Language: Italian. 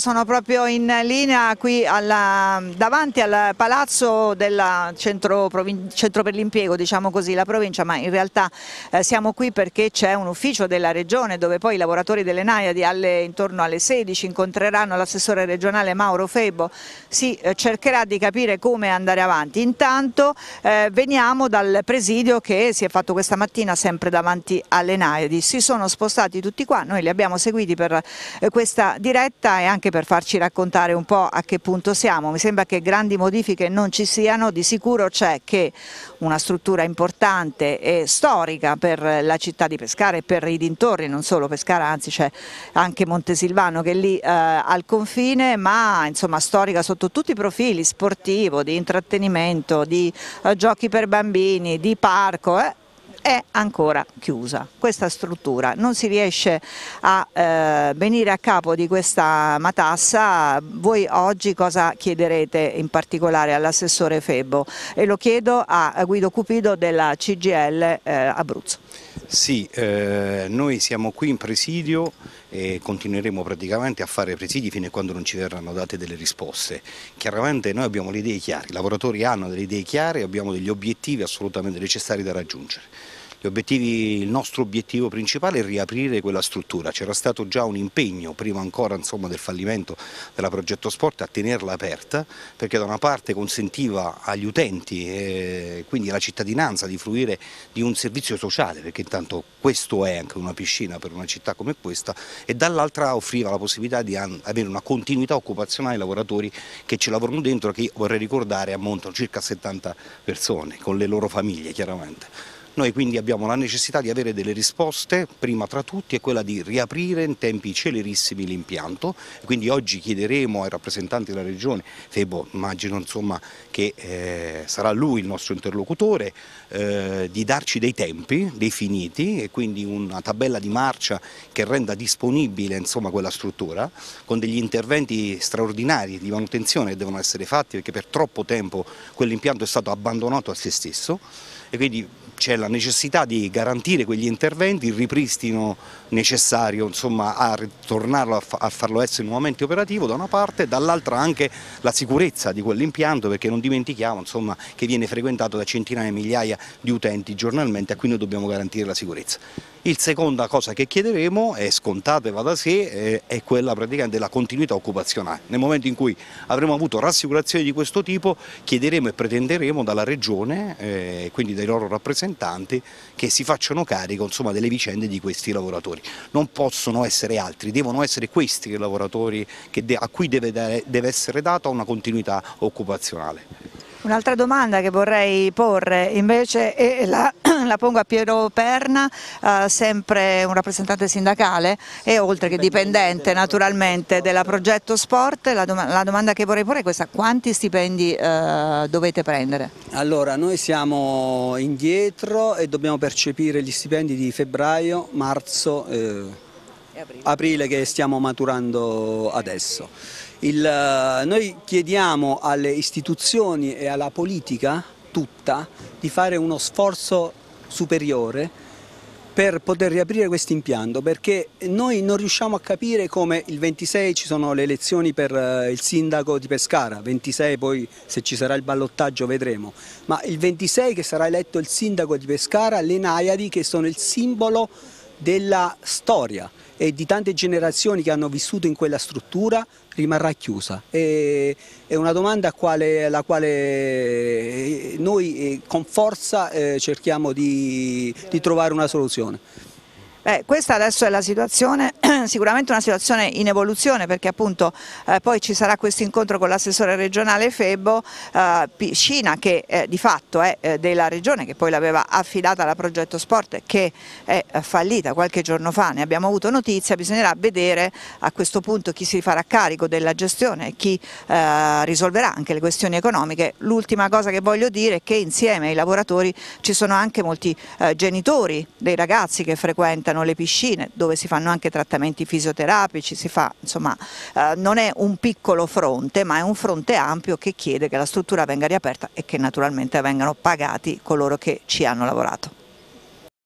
Sono proprio in linea qui alla, davanti al palazzo del centro, centro, per l'impiego, diciamo così, la provincia, ma in realtà eh, siamo qui perché c'è un ufficio della regione dove poi i lavoratori delle Naiadi alle, intorno alle 16 incontreranno l'assessore regionale Mauro Febo, si eh, cercherà di capire come andare avanti. Intanto eh, veniamo dal presidio che si è fatto questa mattina sempre davanti alle Naiadi, si sono spostati tutti qua, noi li abbiamo seguiti per eh, questa diretta e anche anche per farci raccontare un po' a che punto siamo. Mi sembra che grandi modifiche non ci siano, di sicuro c'è che una struttura importante e storica per la città di Pescara e per i dintorni, non solo Pescara, anzi c'è anche Montesilvano che è lì eh, al confine, ma insomma storica sotto tutti i profili, sportivo, di intrattenimento, di eh, giochi per bambini, di parco, eh, è ancora chiusa questa struttura, non si riesce a eh, venire a capo di questa matassa, voi oggi cosa chiederete in particolare all'assessore Febo e lo chiedo a Guido Cupido della CGL eh, Abruzzo. Sì, eh, noi siamo qui in presidio e continueremo praticamente a fare presidi fino a quando non ci verranno date delle risposte. Chiaramente noi abbiamo le idee chiare, i lavoratori hanno delle idee chiare e abbiamo degli obiettivi assolutamente necessari da raggiungere il nostro obiettivo principale è riaprire quella struttura, c'era stato già un impegno prima ancora insomma, del fallimento della Progetto Sport a tenerla aperta perché da una parte consentiva agli utenti e quindi alla cittadinanza di fruire di un servizio sociale perché intanto questo è anche una piscina per una città come questa e dall'altra offriva la possibilità di avere una continuità occupazionale ai lavoratori che ci lavorano dentro che vorrei ricordare ammontano circa 70 persone con le loro famiglie chiaramente. Noi quindi abbiamo la necessità di avere delle risposte, prima tra tutti è quella di riaprire in tempi celerissimi l'impianto, quindi oggi chiederemo ai rappresentanti della Regione, Febo immagino insomma, che eh, sarà lui il nostro interlocutore, eh, di darci dei tempi definiti e quindi una tabella di marcia che renda disponibile insomma, quella struttura con degli interventi straordinari di manutenzione che devono essere fatti perché per troppo tempo quell'impianto è stato abbandonato a se stesso e quindi c'è la necessità di garantire quegli interventi, il ripristino necessario insomma, a tornarlo a, farlo essere nuovamente operativo da una parte, dall'altra anche la sicurezza di quell'impianto perché non dimentichiamo insomma, che viene frequentato da centinaia e migliaia di utenti giornalmente a cui noi dobbiamo garantire la sicurezza. Il seconda cosa che chiederemo è scontata e va da sé, è quella praticamente della continuità occupazionale. Nel momento in cui avremo avuto rassicurazioni di questo tipo chiederemo e pretenderemo dalla Regione e eh, quindi dai loro rappresentanti che si facciano carico insomma, delle vicende di questi lavoratori. Non possono essere altri, devono essere questi i lavoratori a cui deve essere data una continuità occupazionale. Un'altra domanda che vorrei porre invece è la la pongo a Piero Perna, eh, sempre un rappresentante sindacale e oltre che dipendente naturalmente della Progetto Sport. La, dom la domanda che vorrei porre è questa, quanti stipendi eh, dovete prendere? Allora, noi siamo indietro e dobbiamo percepire gli stipendi di febbraio, marzo, eh, aprile che stiamo maturando adesso. Il, eh, noi chiediamo alle istituzioni e alla politica tutta di fare uno sforzo superiore per poter riaprire questo impianto perché noi non riusciamo a capire come il 26 ci sono le elezioni per eh, il sindaco di Pescara, 26 poi se ci sarà il ballottaggio vedremo, ma il 26 che sarà eletto il sindaco di Pescara, le Naiadi che sono il simbolo della storia e di tante generazioni che hanno vissuto in quella struttura rimarrà chiusa. E è una domanda quale, alla quale eh, noi eh, con forza eh, cerchiamo di, di trovare una soluzione. Beh, questa adesso è la situazione, sicuramente una situazione in evoluzione perché appunto eh, poi ci sarà questo incontro con l'assessore regionale Febo, eh, Piscina che eh, di fatto è eh, della regione che poi l'aveva affidata alla Progetto Sport che è eh, fallita qualche giorno fa, ne abbiamo avuto notizia, bisognerà vedere a questo punto chi si farà carico della gestione e chi eh, risolverà anche le questioni economiche. L'ultima cosa che voglio dire è che insieme ai lavoratori ci sono anche molti genitori dei ragazzi che frequentano toccano le piscine dove si fanno anche trattamenti fisioterapici, si fa, insomma, eh, non è un piccolo fronte ma è un fronte ampio che chiede che la struttura venga riaperta e che naturalmente vengano pagati coloro che ci hanno lavorato.